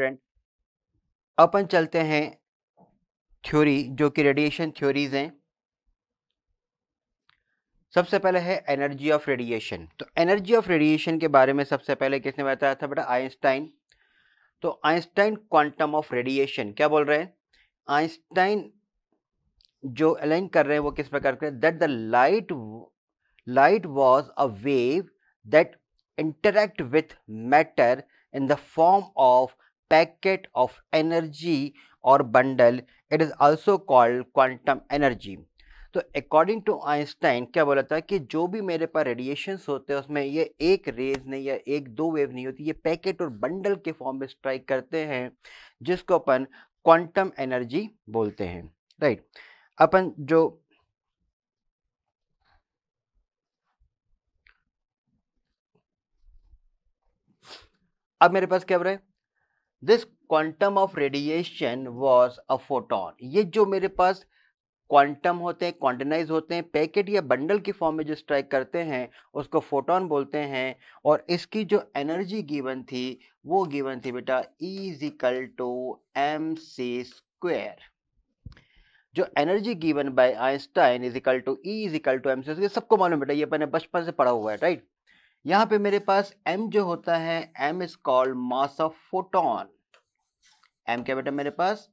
Student अपन चलते हैं theory जो कि रेडिएशन थ्योरीज हैं सबसे पहले है एनर्जी ऑफ रेडिएशन तो एनर्जी ऑफ रेडिएशन के बारे में सबसे पहले किसने बताया था बेटा आइंस्टाइन तो आइंस्टाइन क्वांटम ऑफ रेडिएशन क्या बोल रहे हैं आइंस्टाइन जो अलाइन कर रहे हैं वो किस प्रकार कर that the light light was a wave that interact with matter in the form of packet of energy और bundle it is also called quantum energy तो अकॉर्डिंग टू आइंस्टाइन क्या बोला था कि जो भी मेरे पास रेडिएशंस होते हैं उसमें ये एक रेज नहीं या एक दो वेव नहीं होती ये पैकेट और बंडल के फॉर्म में स्ट्राइक करते हैं जिसको अपन क्वांटम एनर्जी बोलते हैं राइट अपन जो अब मेरे पास क्या हो रहा है this quantum of radiation was a photon ये जो मेरे पास क्वांटम होते हैं क्वांटनाइज होते हैं पैकेट या बंडल की फॉर्म में जो स्ट्राइक करते हैं उसको फोटोन बोलते हैं और इसकी जो एनर्जी गिवन थी वो गिवन थी बेटा is equal to M C square जो energy given by Einstein is equal to E is equal to M C सबको मालूम बेटा ये मैंने बचपन से पढ़ा हुआ है राइट यहाँ पे मेरे पास m जो होता है m is called mass of photon m क्या बेटा मेरे पास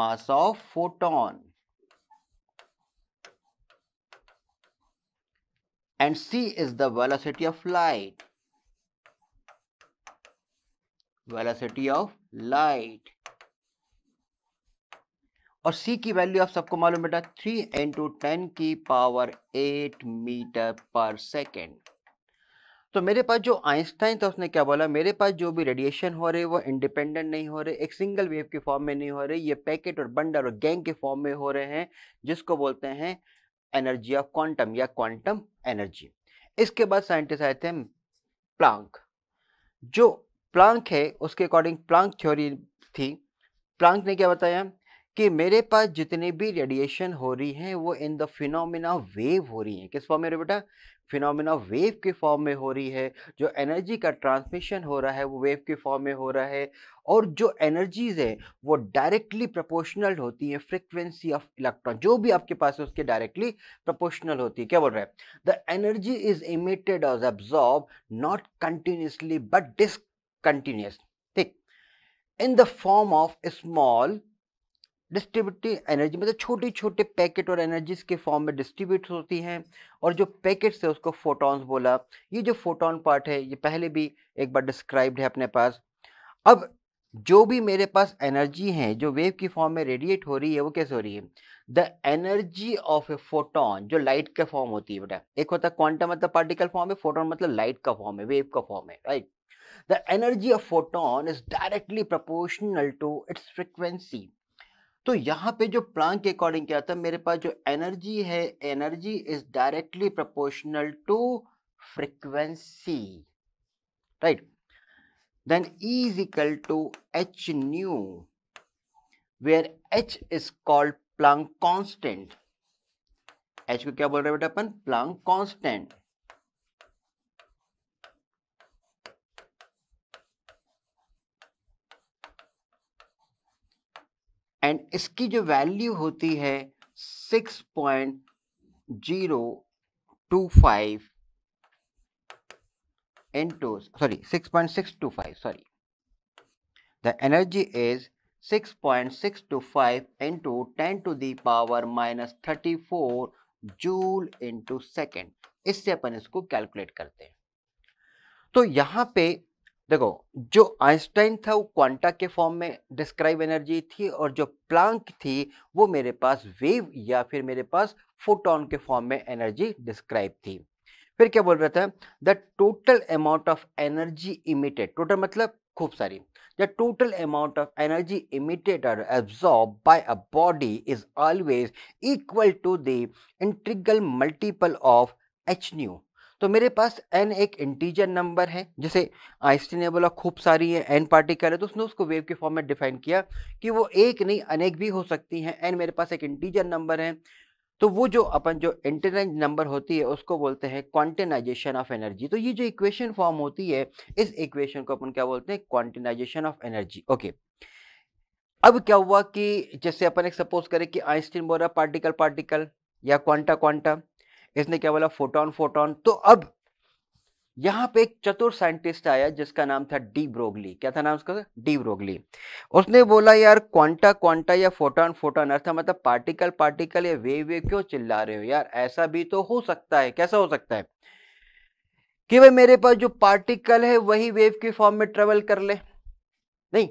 mass of photon and c is the velocity of light velocity of light और c की वैल्यू आप सबको मालूम बेटा थ्री इंटू टेन की power eight metre per second तो मेरे पास जो आइंस्टाइन था उसने क्या बोला मेरे पास जो भी रेडिएशन हो रहे वो इंडिपेंडेंट नहीं हो रहे एक सिंगल वेव के फॉर्म में नहीं हो रहे ये पैकेट और बंडल और गैंग के फॉर्म में हो रहे हैं जिसको बोलते हैं एनर्जी ऑफ क्वांटम या क्वांटम एनर्जी इसके बाद साइंटिस्ट आए थे प्लांक जो प्लांक है उसके अकॉर्डिंग प्लांक थ्योरी थी प्लांक ने क्या बताया कि मेरे पास जितने भी रेडिएशन हो रही हैं वो इन द फिनोमिना वेव हो रही हैं किस फॉर्म में बेटा फिनोमिना वेव के फॉर्म में हो रही है जो एनर्जी का ट्रांसमिशन हो रहा है वो वेव के फॉर्म में हो रहा है और जो एनर्जीज हैं वो डायरेक्टली प्रोपोर्शनल होती हैं फ्रिक्वेंसी ऑफ इलेक्ट्रॉन जो भी आपके पास है उसके डायरेक्टली प्रोपोर्शनल होती है क्या बोल रहे हैं द एनर्जी इज इमिटेड और absorb not continuously but discontinuous ठीक in the form of small distributive energy मतलब छोटे छोटे पैकेट और एनर्जीज के फॉर्म में डिस्ट्रीब्यूट होती हैं और जो पैकेट्स है उसको फोटॉन्स बोला ये जो फोटॉन पार्ट है ये पहले भी एक बार डिस्क्राइब्ड है अपने पास अब जो भी मेरे पास एनर्जी है जो वेव की फॉर्म में रेडिएट हो रही है वो कैसे हो रही है the energy of a photon जो लाइट का फॉर्म होती है बेटा एक होता है क्वांटम मतलब पार्टिकल फॉर्म है फोटोन मतलब लाइट का फॉर्म है वेव का फॉर्म है right the energy of photon is directly proportional to its frequency तो यहाँ पे जो प्लांक के अकॉर्डिंग क्या था मेरे पास जो एनर्जी है energy is directly proportional to frequency right then e is equal to H nu where H is called Planck constant H को क्या बोल रहे हैं बेटा अपन प्लांग कांस्टेंट एंड इसकी जो वैल्यू होती है six point zero two five into sorry six point six two five sorry the energy is six point six two five into ten to the power minus thirty four joule into second इससे अपन इसको calculate करते हैं तो यहां पे देखो जो आइंस्टाइन था वो क्वांटा के फॉर्म में डिस्क्राइब एनर्जी थी और जो प्लांक थी वो मेरे पास वेव या फिर मेरे पास फोटोन के फॉर्म में एनर्जी डिस्क्राइब थी फिर क्या बोल रहे थे the total amount of energy emitted total मतलब खूब सारी the total amount of energy emitted और absorb by a body is always equal to the integral multiple of H nu तो मेरे पास एन एक इंटीजर नंबर है जैसे आइंस्टीन ने बोला खूब सारी है एन पार्टिकल है तो उसने उसको वेव के फॉर्म में डिफाइन किया कि वो एक नहीं अनेक भी हो सकती हैं एन मेरे पास एक इंटीजर नंबर है तो वो जो अपन जो इंटरनेट नंबर होती है उसको बोलते हैं क्वांटिनाइजेशन ऑफ एनर्जी तो ये जो इक्वेशन फॉर्म होती है इस इक्वेशन को अपन क्या बोलते हैं क्वांटिनाइजेशन ऑफ एनर्जी ओके अब क्या हुआ कि जैसे अपन एक सपोज करें कि आइंस्टीन बोल रहा पार्टिकल पार्टिकल या क्वांटा क्वांटा इसने क्या बोला फोटोन फोटोन तो अब यहां पे एक चतुर साइंटिस्ट आया जिसका नाम था डी ब्रोगली क्या था नाम उसका डी ब्रोगली उसने बोला यार क्वांटा क्वांटा या फोटोन फोटोन अर्थात मतलब पार्टिकल पार्टिकल या वेव वेव क्यों चिल्ला रहे हो यार ऐसा भी तो हो सकता है कैसा हो सकता है कि भाई मेरे पास जो पार्टिकल है वही वेव के फॉर्म में ट्रेवल कर ले नहीं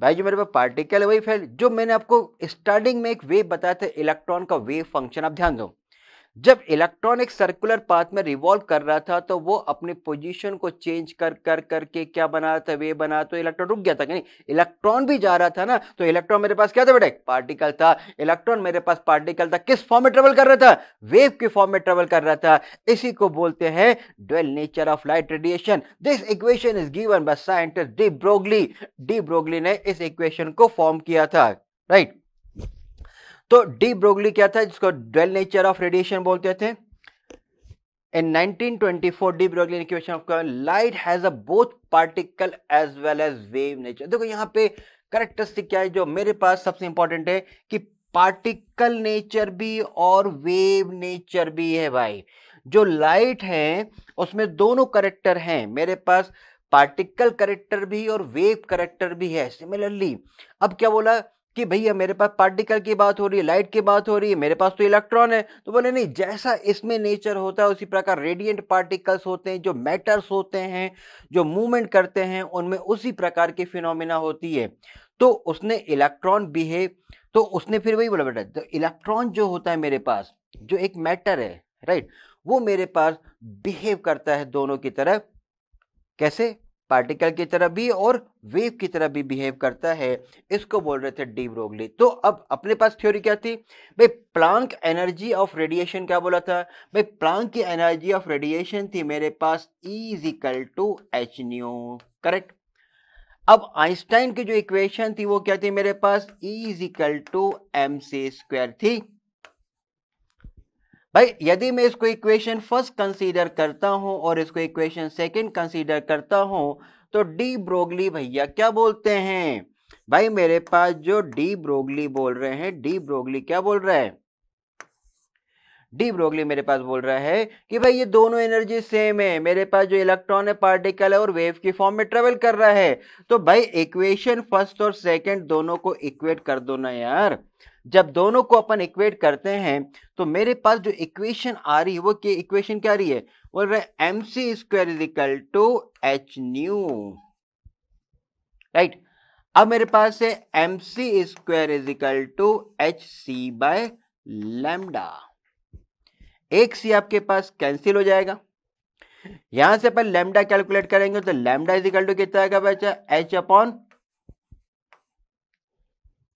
भाई जो मेरे पास पार्टिकल है वही फैल जो मैंने आपको स्टार्टिंग में एक वेव बताया था इलेक्ट्रॉन का वेव फंक्शन आप ध्यान दो जब इलेक्ट्रॉनिक सर्कुलर पाथ में रिवॉल्व कर रहा था तो वो अपनी पोजीशन को चेंज कर कर करके क्या बना रहा था वे बना तो इलेक्ट्रॉन रुक गया था नहीं इलेक्ट्रॉन भी जा रहा था ना तो इलेक्ट्रॉन मेरे पास क्या था बेटा पार्टिकल था इलेक्ट्रॉन मेरे पास पार्टिकल था किस फॉर्म में ट्रेवल कर रहा था वेव के फॉर्म में ट्रेवल कर रहा था इसी को बोलते हैं dual nature of light radiation this equation is given by scientist de Broglie de Broglie ने इस इक्वेशन को फॉर्म किया था राइट right? तो डी ब्रोगली क्या था जिसको ड्वेल नेचर ऑफ रेडिएशन बोलते थे in 1924, de Broglie equation of light has a both particle as well as wave nature देखो यहां पे करेक्टरिस्टिक क्या है जो मेरे पास सबसे इंपॉर्टेंट है कि पार्टिकल नेचर भी और वेव नेचर भी है भाई जो लाइट है उसमें दोनों करेक्टर हैं मेरे पास पार्टिकल करेक्टर भी और वेव करेक्टर भी है सिमिलरली अब क्या बोला कि भैया मेरे पास पार्टिकल की बात हो रही है लाइट की बात हो रही है मेरे पास तो इलेक्ट्रॉन है तो बोले नहीं जैसा इसमें नेचर होता है उसी प्रकार रेडिएंट पार्टिकल्स होते हैं जो मैटर्स होते हैं जो मूवमेंट करते हैं उनमें उसी प्रकार की फिनोमिना होती है तो उसने इलेक्ट्रॉन बिहेव तो उसने फिर वही बोला बेटा तो इलेक्ट्रॉन जो होता है मेरे पास जो एक मैटर है राइट वो मेरे पास बिहेव करता है दोनों की तरफ कैसे पार्टिकल की तरह भी और वेव की तरह भी बिहेव करता है इसको बोल रहे थे डी ब्रोगली तो अब अपने पास थ्योरी क्या थी भाई प्लांक एनर्जी ऑफ रेडिएशन क्या बोला था भाई प्लांक की एनर्जी ऑफ रेडिएशन थी मेरे पास is equal to H nu correct अब आइंस्टाइन की जो इक्वेशन थी वो क्या थी मेरे पास is equal to M C square थी भाई यदि मैं इसको इक्वेशन फर्स्ट कंसीडर करता हूं और इसको इक्वेशन सेकंड कंसीडर करता हूं तो डी ब्रोगली भैया क्या बोलते हैं भाई मेरे पास जो डी ब्रोगली बोल रहे हैं डी ब्रोगली क्या बोल रहा है डी ब्रोगली मेरे पास बोल रहा है कि भाई ये दोनों एनर्जी सेम है मेरे पास जो इलेक्ट्रॉन है पार्टिकल है और वेव की फॉर्म में ट्रेवल कर रहा है तो भाई इक्वेशन फर्स्ट और सेकंड दोनों को इक्वेट कर दो ना यार जब दोनों को अपन इक्वेट करते हैं तो मेरे पास जो इक्वेशन आ रही है वो क्या इक्वेशन क्या आ रही है बोल रहे M C square is equal to H nu right अब मेरे पास है M C square is equal to H C by lambda एक सी आपके पास कैंसिल हो जाएगा यहां से अपन लेमडा कैलकुलेट करेंगे तो लेमडा इज इक्वल टू कितना आएगा बच्चा एच अपॉन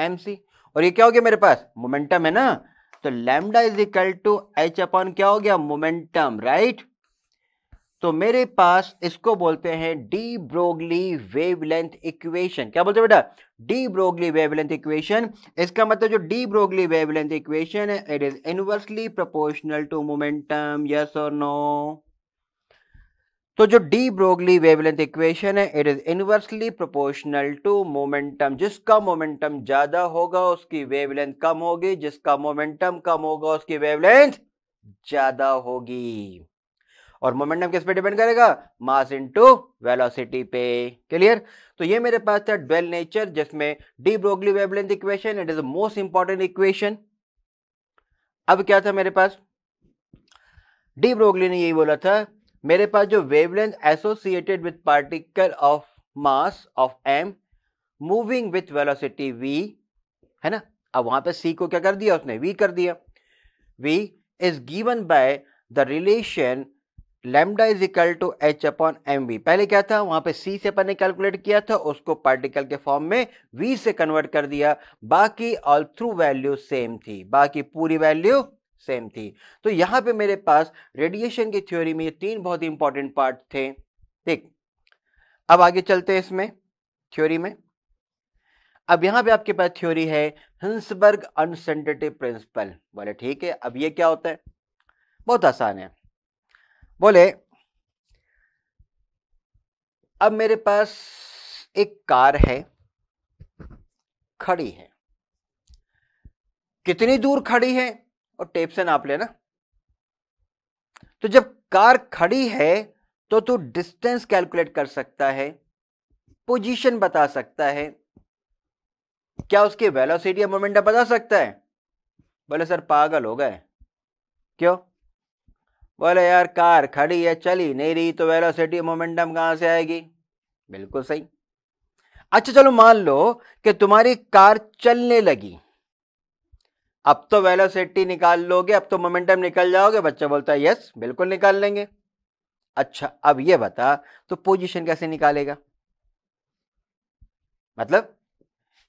एम सी और ये क्या हो गया मेरे पास मोमेंटम है ना तो lambda is equal to H upon क्या हो गया मोमेंटम राइट तो मेरे पास इसको बोलते हैं डी ब्रोगली वेवलेंथ इक्वेशन क्या बोलते हैं बेटा डी ब्रोगली वेवलेंथ इक्वेशन इसका मतलब जो डी ब्रोगली वेवलेंथ इक्वेशन है it is inversely proportional to momentum yes और नो तो जो डी ब्रोगली वेवलेंथ इक्वेशन है it is inversely proportional to momentum जिसका मोमेंटम ज्यादा होगा उसकी वेवलेंथ कम होगी जिसका मोमेंटम कम होगा उसकी वेवलेंथ ज्यादा होगी और मोमेंटम किस पे डिपेंड करेगा मास इनटू वेलोसिटी पे क्लियर तो ये मेरे पास था ड्वेल नेचर जिसमें de Broglie wavelength equation it is most important equation अब क्या था मेरे पास डी ब्रोगली ने यही बोला था मेरे पास जो wavelength associated with particle of mass of M moving with velocity V है ना अब वहां पे सी को क्या कर दिया उसने वी कर दिया V is given by the relation lambda is equal to H upon M V पहले क्या था वहां पे सी से अपन ने कैलकुलेट किया था उसको पार्टिकल के फॉर्म में वी से कन्वर्ट कर दिया बाकी ऑल थ्रू वैल्यू सेम थी बाकी पूरी वैल्यू सेम थी तो यहाँ पे मेरे पास रेडिएशन की थ्योरी में ये तीन बहुत ही इंपॉर्टेंट पार्ट थे ठीक अब आगे चलते हैं इसमें थ्योरी में अब यहाँ पे आपके पास थ्योरी है हिंसबर्ग अनसेंटेटिव प्रिंसिपल बोले ठीक है अब ये क्या होता है बहुत आसान है बोले अब मेरे पास एक कार है खड़ी है कितनी दूर खड़ी है और टेप से नाप लेना तो जब कार खड़ी है तो तू डिस्टेंस कैलकुलेट कर सकता है पोजीशन बता सकता है क्या उसकी वेलोसिटी या मोमेंटम बता सकता है बोले सर पागल हो गए क्यों बोले यार कार खड़ी है चली नहीं रही तो वेलोसिटी मोमेंटम कहां से आएगी बिल्कुल सही अच्छा चलो मान लो कि तुम्हारी कार चलने लगी अब तो वेलोसिटी निकाल लोगे अब तो मोमेंटम निकल जाओगे बच्चा बोलता है यस बिल्कुल निकाल लेंगे अच्छा अब ये बता तो पोजीशन कैसे निकालेगा मतलब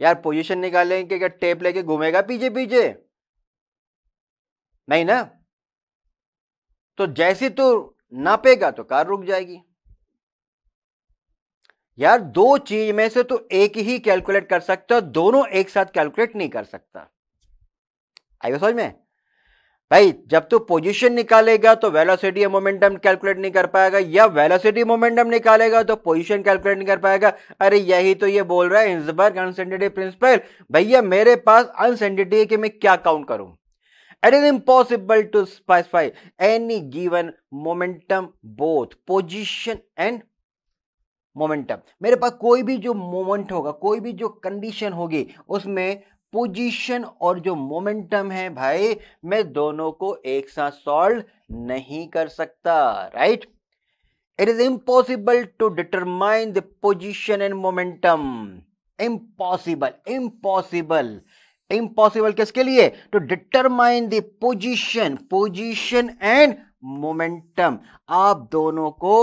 यार पोजीशन निकालेंगे क्या टेप लेके घूमेगा पीछे पीछे नहीं ना तो जैसे तो नापेगा तो कार रुक जाएगी यार दो चीज में से तो एक ही कैलकुलेट कर सकता दोनों एक साथ कैलकुलेट नहीं कर सकता आई समझ में भाई जब तू पोजीशन निकालेगा तो वेलोसिटी या मोमेंटम कैलकुलेट नहीं कर पाएगा या वेलोसिटी मोमेंटम निकालेगा तो पोजीशन कैलकुलेट नहीं कर पाएगा अरे यही तो ये बोल रहा है इंसबर्ग अनसेंटिटी प्रिंसिपल भैया मेरे पास अनसेंटिटी है कि मैं क्या काउंट करूं it is impossible to specify any given momentum both position and momentum मेरे पास कोई भी जो मोमेंट होगा कोई भी जो कंडीशन होगी उसमें पोजीशन और जो मोमेंटम है भाई मैं दोनों को एक साथ सॉल्व नहीं कर सकता right it is impossible to determine the position and momentum impossible impossible impossible किसके लिए to determine the position position and momentum आप दोनों को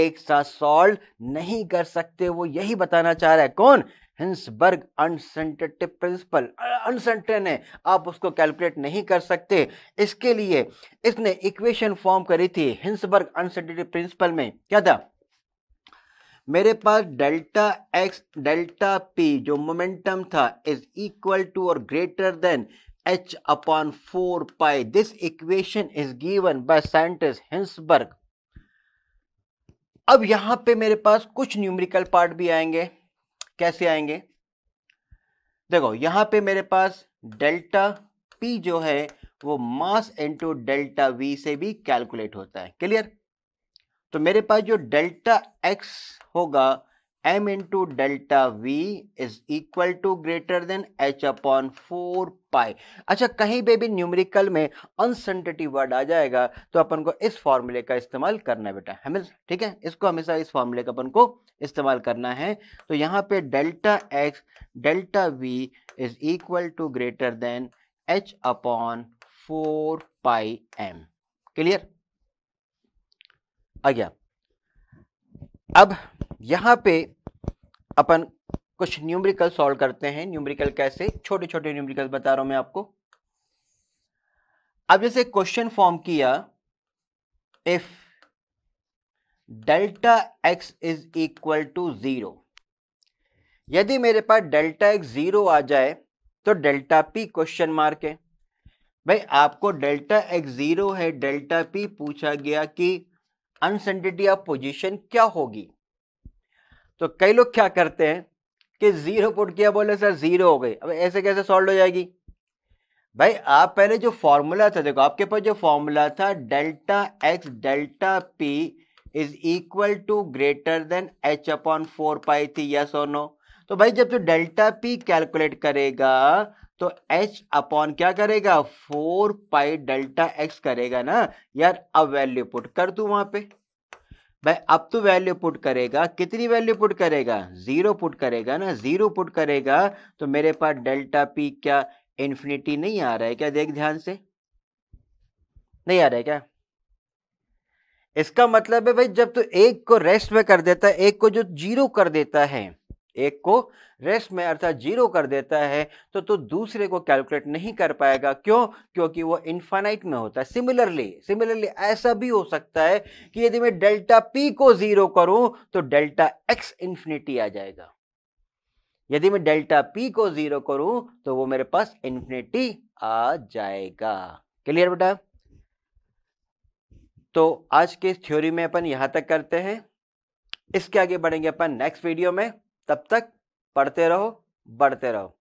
एक साथ सॉल्व नहीं कर सकते वो यही बताना चाह रहा है कौन हिंसबर्ग अनसेंटेटिव प्रिंसिपल अनसेंटेन है आप उसको कैलकुलेट नहीं कर सकते इसके लिए इसने इक्वेशन फॉर्म करी थी हिंसबर्ग अनसेंटेटिव प्रिंसिपल में क्या था मेरे पास डेल्टा एक्स डेल्टा पी जो मोमेंटम था इज इक्वल टू और greater than h upon four pi this equation is given by scientist Heisenberg अब यहां पे मेरे पास कुछ न्यूमेरिकल पार्ट भी आएंगे कैसे आएंगे देखो यहां पे मेरे पास डेल्टा पी जो है वो मास इंटू डेल्टा वी से भी कैलकुलेट होता है क्लियर तो मेरे पास जो डेल्टा एक्स होगा m into delta v is equal to greater than h upon four pi अच्छा कहीं पे भी न्यूमेरिकल में अनसर्टेनिटी वर्ड आ जाएगा तो अपन को इस फॉर्मूले का इस्तेमाल करना है बेटा हमें ठीक है इसको हमेशा इस फॉर्मूले का अपन को इस्तेमाल करना है तो यहाँ पे delta x delta v is equal to greater than h upon four pi m clear आ गया अब यहाँ पे अपन कुछ न्यूमरिकल सॉल्व करते हैं न्यूमरिकल कैसे छोटे छोटे न्यूमरिकल बता रहा हूं मैं आपको अब जैसे क्वेश्चन फॉर्म किया if delta x is equal to zero यदि मेरे पास डेल्टा एक्स ज़ीरो आ जाए तो डेल्टा पी क्वेश्चन मार्क है भाई आपको डेल्टा एक्स ज़ीरो है डेल्टा पी पूछा गया कि अनसेंटिटी ऑफ पोजीशन क्या होगी तो कई लोग क्या करते हैं कि ज़ीरो पुट किया बोले सर ज़ीरो हो गई अब ऐसे कैसे सॉल्व हो जाएगी भाई आप पहले जो फॉर्मूला था देखो आपके पास जो फॉर्मूला था delta x delta p is equal to greater than h upon four pi थी यस और नो तो भाई जब तो डेल्टा पी कैलकुलेट करेगा तो एच अपॉन क्या करेगा फोर पाई डेल्टा एक्स करेगा ना यार अब वैल्यू पुट कर दू वहां पे भाई अप टू वैल्यू पुट करेगा कितनी वैल्यू पुट करेगा जीरो पुट करेगा ना जीरो पुट करेगा तो मेरे पास डेल्टा पी क्या इन्फिनिटी नहीं आ रहा है क्या देख ध्यान से नहीं आ रहा है क्या इसका मतलब है भाई जब तू तो एक को रेस्ट में कर देता है एक को जो जीरो कर देता है एक को रेस्ट में अर्थात जीरो कर देता है तो तो दूसरे को कैलकुलेट नहीं कर पाएगा क्यों क्योंकि वो इन्फाइनाइट में होता है सिमिलरली सिमिलरली ऐसा भी हो सकता है कि यदि मैं डेल्टा पी को जीरो करूं तो डेल्टा एक्स इन्फिनिटी आ जाएगा यदि मैं डेल्टा पी को जीरो करूं तो वो मेरे पास इन्फिनिटी आ जाएगा क्लियर बेटा तो आज के इस थ्योरी में अपन यहां तक करते हैं इसके आगे बढ़ेंगे अपन नेक्स्ट वीडियो में तब तक पढ़ते रहो बढ़ते रहो